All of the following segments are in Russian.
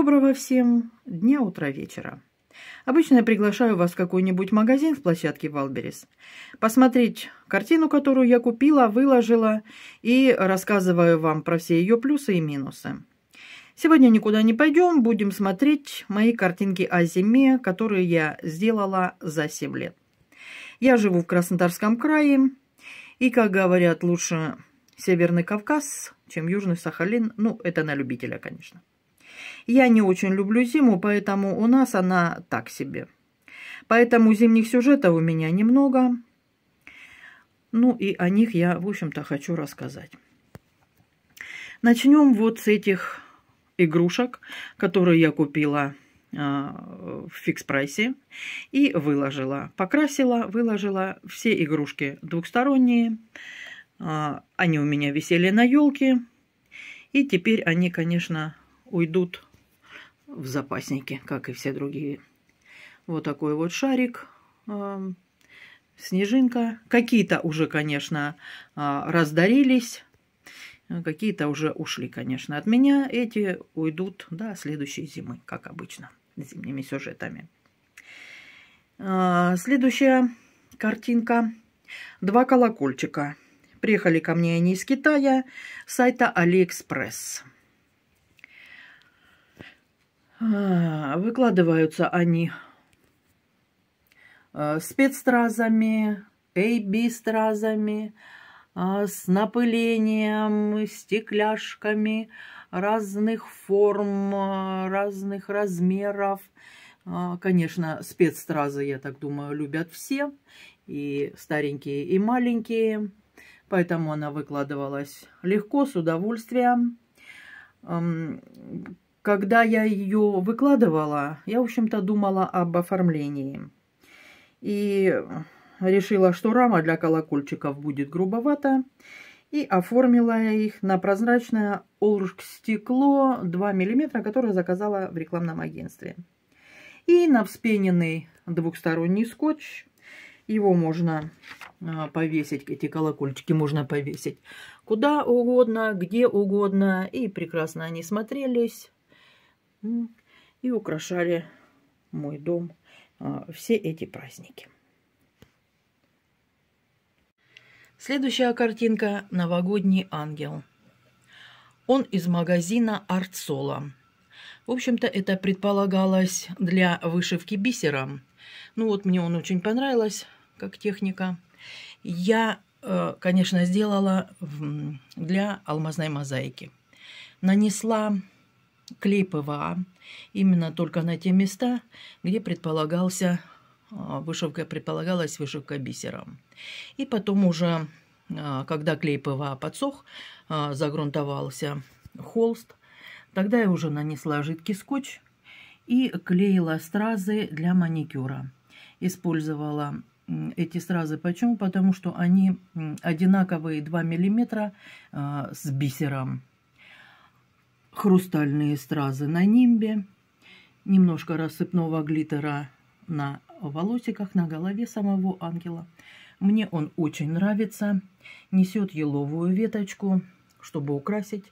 Доброго всем дня, утра, вечера. Обычно я приглашаю вас в какой-нибудь магазин с площадки Валберис, посмотреть картину, которую я купила, выложила, и рассказываю вам про все ее плюсы и минусы. Сегодня никуда не пойдем, будем смотреть мои картинки о зиме, которые я сделала за 7 лет. Я живу в Краснодарском крае, и, как говорят, лучше Северный Кавказ, чем Южный Сахалин. Ну, это на любителя, конечно. Я не очень люблю зиму, поэтому у нас она так себе. Поэтому зимних сюжетов у меня немного. Ну и о них я, в общем-то, хочу рассказать. Начнем вот с этих игрушек, которые я купила а, в фикс-прайсе и выложила. Покрасила, выложила все игрушки двухсторонние. А, они у меня висели на елке. И теперь они, конечно, уйдут в запасники, как и все другие. Вот такой вот шарик, а, снежинка. Какие-то уже, конечно, а, раздарились, какие-то уже ушли, конечно, от меня. Эти уйдут до следующей зимы, как обычно, зимними сюжетами. А, следующая картинка. Два колокольчика. Приехали ко мне они из Китая, с сайта Алиэкспресс. А, выкладываются они э, спецстразами, AB-стразами, э, с напылением, стекляшками разных форм, э, разных размеров. Конечно, спецстразы, я так думаю, любят все, и старенькие, и маленькие. Поэтому она выкладывалась легко, с удовольствием. Эм, когда я ее выкладывала, я, в общем-то, думала об оформлении. И решила, что рама для колокольчиков будет грубовата. И оформила я их на прозрачное олжк-стекло 2 мм, которое заказала в рекламном агентстве. И на вспененный двухсторонний скотч. Его можно э, повесить, эти колокольчики можно повесить куда угодно, где угодно. И прекрасно они смотрелись. И украшали мой дом а, все эти праздники. Следующая картинка – «Новогодний ангел». Он из магазина «Артсола». В общем-то, это предполагалось для вышивки бисером. Ну вот, мне он очень понравилось, как техника. Я, э, конечно, сделала для алмазной мозаики. Нанесла клей ПВА именно только на те места, где предполагался а, вышивка, предполагалась вышивка бисером. И потом уже, а, когда клей ПВА подсох, а, загрунтовался холст, тогда я уже нанесла жидкий скотч и клеила стразы для маникюра. Использовала эти стразы. Почему? Потому что они одинаковые 2 мм с бисером хрустальные стразы на нимбе, немножко рассыпного глиттера на волосиках, на голове самого ангела. Мне он очень нравится. Несет еловую веточку, чтобы украсить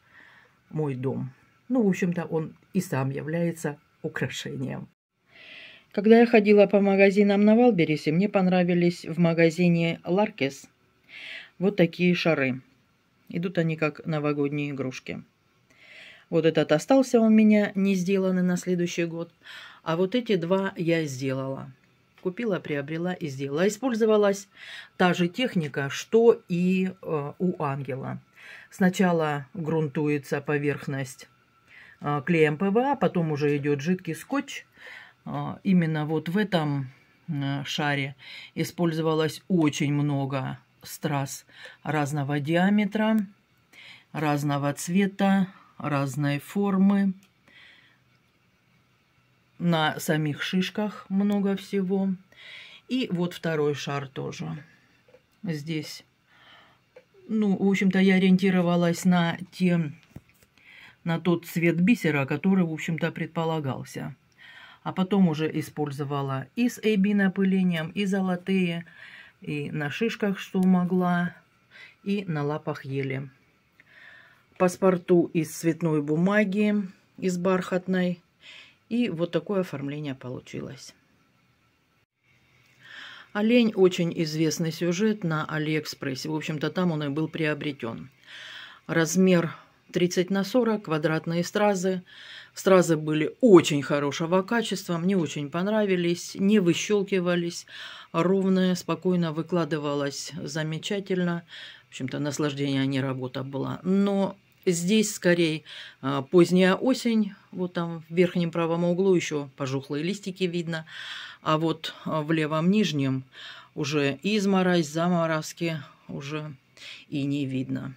мой дом. Ну, в общем-то, он и сам является украшением. Когда я ходила по магазинам на Валберисе, мне понравились в магазине Ларкес вот такие шары. Идут они как новогодние игрушки. Вот этот остался у меня не сделанный на следующий год. А вот эти два я сделала. Купила, приобрела и сделала. Использовалась та же техника, что и э, у ангела. Сначала грунтуется поверхность э, клеем ПВА, а потом уже идет жидкий скотч. Э, именно вот в этом шаре использовалось очень много страз разного диаметра, разного цвета, разной формы. На самих шишках много всего. И вот второй шар тоже. Здесь, ну, в общем-то, я ориентировалась на те, на тот цвет бисера, который, в общем-то, предполагался. А потом уже использовала и с AB напылением, и золотые, и на шишках, что могла, и на лапах ели паспорту из цветной бумаги, из бархатной. И вот такое оформление получилось. Олень – очень известный сюжет на Алиэкспрессе. В общем-то, там он и был приобретен. Размер 30 на 40, квадратные стразы. Стразы были очень хорошего качества, мне очень понравились, не выщелкивались, ровная, спокойно выкладывалась замечательно. В общем-то, наслаждение, а не работа была. Но Здесь скорее а, поздняя осень, вот там в верхнем правом углу еще пожухлые листики видно, а вот а, в левом нижнем уже изморозь, заморозки уже и не видно.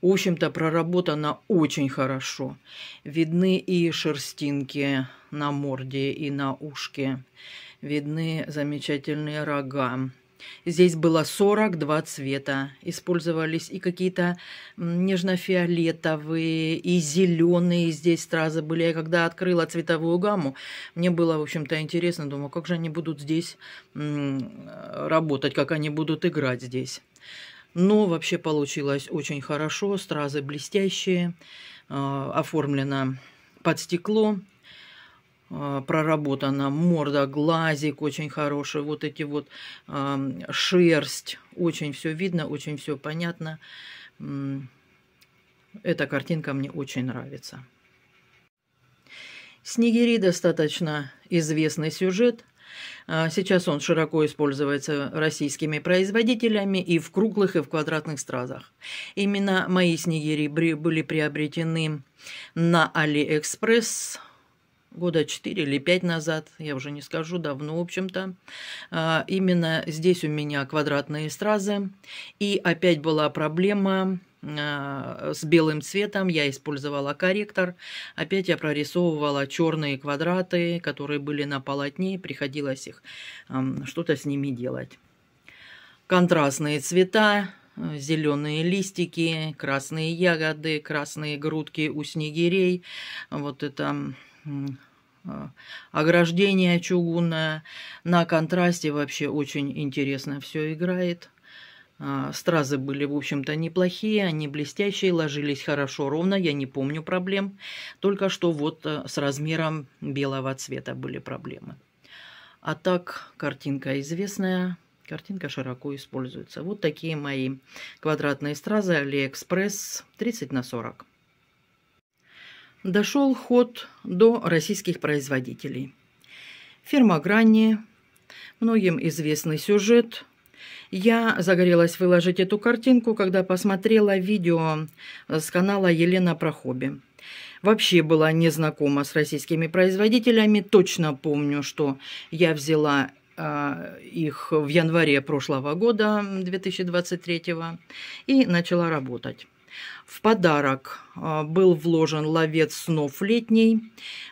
В общем-то, проработано очень хорошо. Видны и шерстинки на морде и на ушке. Видны замечательные рога. Здесь было 42 цвета. Использовались и какие-то нежно-фиолетовые, и зеленые здесь стразы были. Я когда открыла цветовую гамму, мне было, в общем-то, интересно. Думаю, как же они будут здесь работать, как они будут играть здесь. Но вообще получилось очень хорошо. Стразы блестящие, а, оформлено под стекло. А, проработана морда, глазик очень хороший, вот эти вот шерсть, очень все видно, очень все понятно. Эта картинка мне очень нравится. Снегири достаточно известный сюжет. А, сейчас он широко используется российскими производителями и в круглых, и в квадратных стразах. Именно мои снегири были приобретены на Алиэкспресс года 4 или 5 назад, я уже не скажу, давно, в общем-то. А, именно здесь у меня квадратные стразы. И опять была проблема а, с белым цветом, я использовала корректор. Опять я прорисовывала черные квадраты, которые были на полотне, приходилось их что-то с ними делать. Контрастные цвета, а, зеленые листики, красные ягоды, красные грудки у снегирей. Вот это а, ограждение чугунное. На контрасте вообще очень интересно все играет. А, стразы были, в общем-то, неплохие, они блестящие, ложились хорошо ровно, я не помню проблем. Только что вот э, с размером белого цвета были проблемы. А так, картинка известная, картинка широко используется. Вот такие мои квадратные стразы Aliexpress, 30 на 40 дошел ход до российских производителей. Фирма «Гранни», многим известный сюжет. Я загорелась выложить эту картинку, когда посмотрела видео с канала Елена Прохоби. Вообще была не знакома с российскими производителями. Точно помню, что я взяла а, их в январе прошлого года, 2023, и начала работать. В подарок а, был вложен ловец снов летний.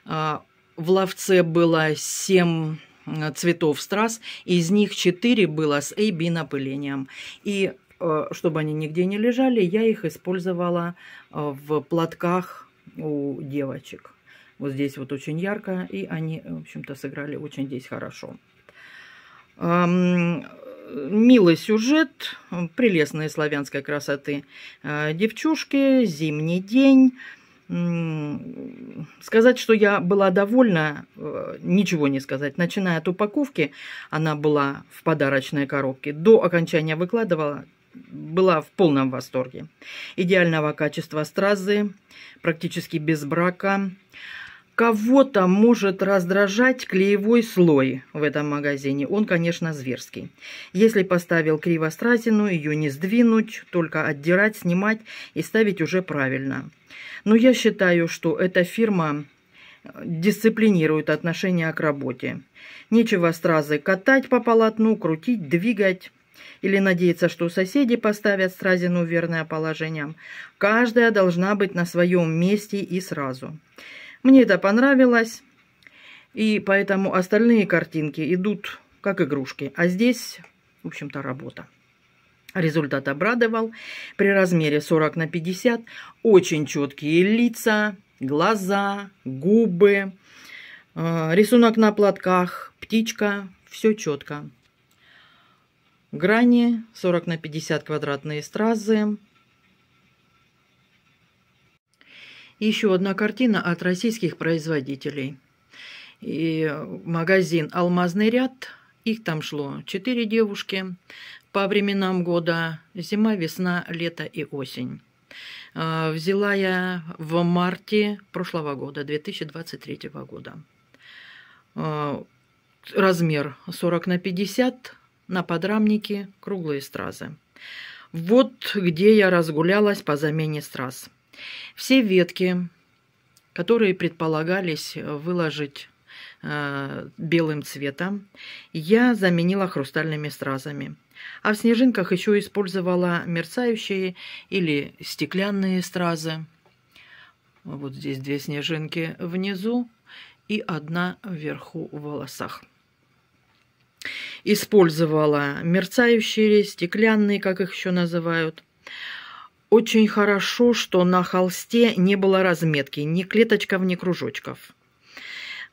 А, в ловце было семь цветов страз, из них четыре было с AB напылением. И а, чтобы они нигде не лежали, я их использовала в платках у девочек. Вот здесь вот очень ярко, и они, в общем-то, сыграли очень здесь хорошо милый сюжет прелестной славянской красоты. Э, девчушки, зимний день. Сказать, что я была довольна, э, ничего не сказать. Начиная от упаковки, она была в подарочной коробке. До окончания выкладывала, была в полном восторге. Идеального качества стразы, практически без брака. Кого-то может раздражать клеевой слой в этом магазине. Он, конечно, зверский. Если поставил криво стразину, ее не сдвинуть, только отдирать, снимать и ставить уже правильно. Но я считаю, что эта фирма э, дисциплинирует отношение к работе. Нечего стразы катать по полотну, крутить, двигать или надеяться, что соседи поставят стразину в верное положение. Каждая должна быть на своем месте и сразу. Мне это понравилось, и поэтому остальные картинки идут как игрушки. А здесь, в общем-то, работа. Результат обрадовал. При размере 40 на 50 очень четкие лица, глаза, губы, э, рисунок на платках, птичка, все четко. Грани 40 на 50 квадратные стразы, Еще одна картина от российских производителей. И магазин «Алмазный ряд», их там шло четыре девушки по временам года, зима, весна, лето и осень. А, взяла я в марте прошлого года, 2023 года. А, размер 40 на 50, на подрамнике круглые стразы. Вот где я разгулялась по замене страз – все ветки, которые предполагались выложить э, белым цветом, я заменила хрустальными стразами. А в снежинках еще использовала мерцающие или стеклянные стразы. Вот здесь две снежинки внизу и одна вверху в волосах. Использовала мерцающие, стеклянные, как их еще называют. Очень хорошо, что на холсте не было разметки, ни клеточков, ни кружочков.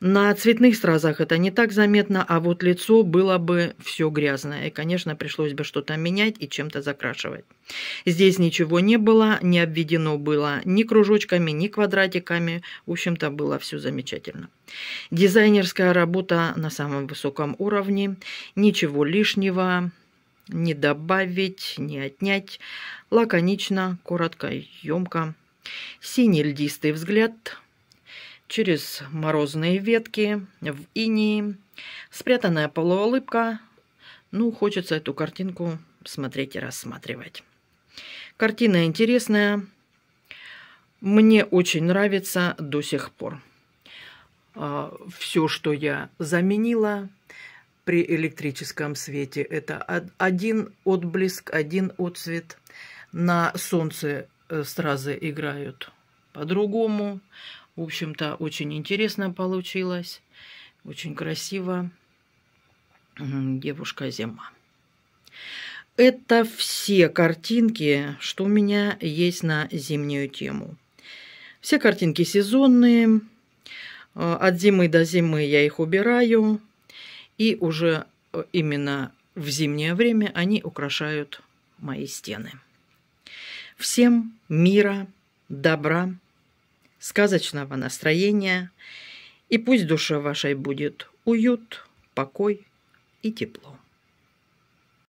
На цветных стразах это не так заметно, а вот лицо было бы все грязное. И, конечно, пришлось бы что-то менять и чем-то закрашивать. Здесь ничего не было, не обведено было ни кружочками, ни квадратиками. В общем-то, было все замечательно. Дизайнерская работа на самом высоком уровне, ничего лишнего – не добавить, не отнять. Лаконично, коротко, емко. Синий льдистый взгляд через морозные ветки, в инии, спрятанная полуулыбка. Ну, хочется эту картинку смотреть и рассматривать. Картина интересная. Мне очень нравится до сих пор. А, Все, что я заменила, при электрическом свете. Это один отблеск, один отцвет. На солнце э, стразы играют по-другому. В общем-то, очень интересно получилось. Очень красиво. Девушка зима. Это все картинки, что у меня есть на зимнюю тему. Все картинки сезонные. Э, от зимы до зимы я их убираю. И уже э, именно в зимнее время они украшают мои стены. Всем мира, добра, сказочного настроения. И пусть душа вашей будет уют, покой и тепло.